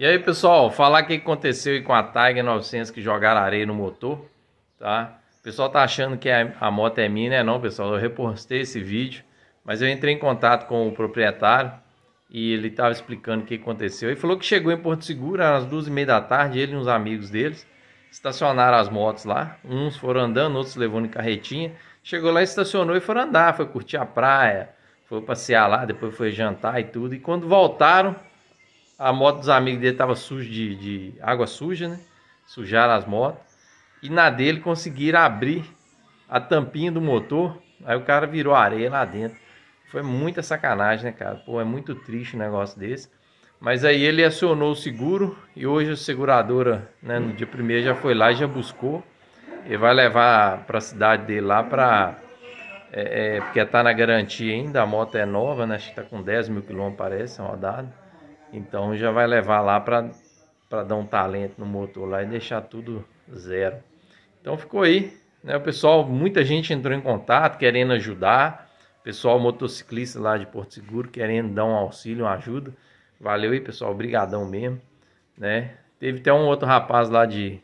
E aí, pessoal, falar o que aconteceu com a Tiger 900 que jogaram areia no motor, tá? O pessoal tá achando que a, é, a moto é minha, né? Não, pessoal, eu repostei esse vídeo, mas eu entrei em contato com o proprietário e ele tava explicando o que aconteceu. Ele falou que chegou em Porto Seguro às duas e meia da tarde, ele e uns amigos deles estacionaram as motos lá. Uns foram andando, outros levando em carretinha. Chegou lá, estacionou e foram andar, foi curtir a praia, foi passear lá, depois foi jantar e tudo. E quando voltaram a moto dos amigos dele tava suja de, de, água suja, né? Sujaram as motos. E na dele conseguiram abrir a tampinha do motor. Aí o cara virou areia lá dentro. Foi muita sacanagem, né, cara? Pô, é muito triste um negócio desse. Mas aí ele acionou o seguro e hoje a seguradora, né, no dia primeiro já foi lá e já buscou. Ele vai levar para a cidade dele lá para é, é, porque está na garantia ainda, a moto é nova, né? Acho que está com 10 mil quilômetros, parece, rodada. Então já vai levar lá para dar um talento no motor lá e deixar tudo zero. Então ficou aí, né? O pessoal, muita gente entrou em contato querendo ajudar. O pessoal motociclista lá de Porto Seguro querendo dar um auxílio, uma ajuda. Valeu aí, pessoal, obrigadão mesmo, né? Teve até um outro rapaz lá de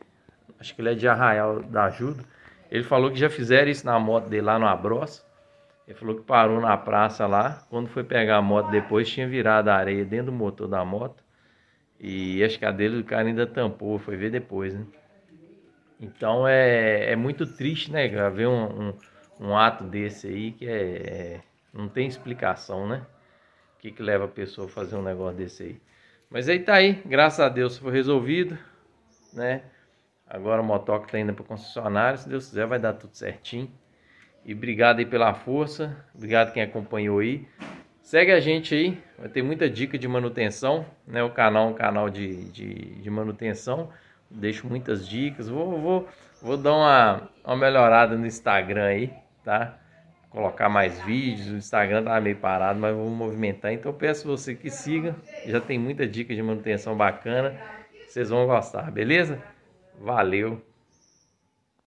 acho que ele é de Arraial da Ajuda. Ele falou que já fizeram isso na moto dele lá no Abroça. Ele falou que parou na praça lá. Quando foi pegar a moto depois, tinha virado a areia dentro do motor da moto. E as cadeiras do cara ainda tampou, foi ver depois, né? Então é, é muito triste, né, ver um, um, um, ato desse aí que é, é não tem explicação, né? O que, que leva a pessoa a fazer um negócio desse aí. Mas aí tá aí, graças a Deus foi resolvido, né? Agora o motoque tá indo para concessionário, se Deus quiser vai dar tudo certinho. E obrigado aí pela força, obrigado quem acompanhou aí. Segue a gente aí, vai ter muita dica de manutenção, né? O canal é um canal de, de, de manutenção, deixo muitas dicas, vou, vou, vou dar uma, uma melhorada no Instagram aí, tá? Colocar mais vídeos, o Instagram tá meio parado, mas vou movimentar, então peço você que siga, já tem muita dica de manutenção bacana, vocês vão gostar, beleza? Valeu!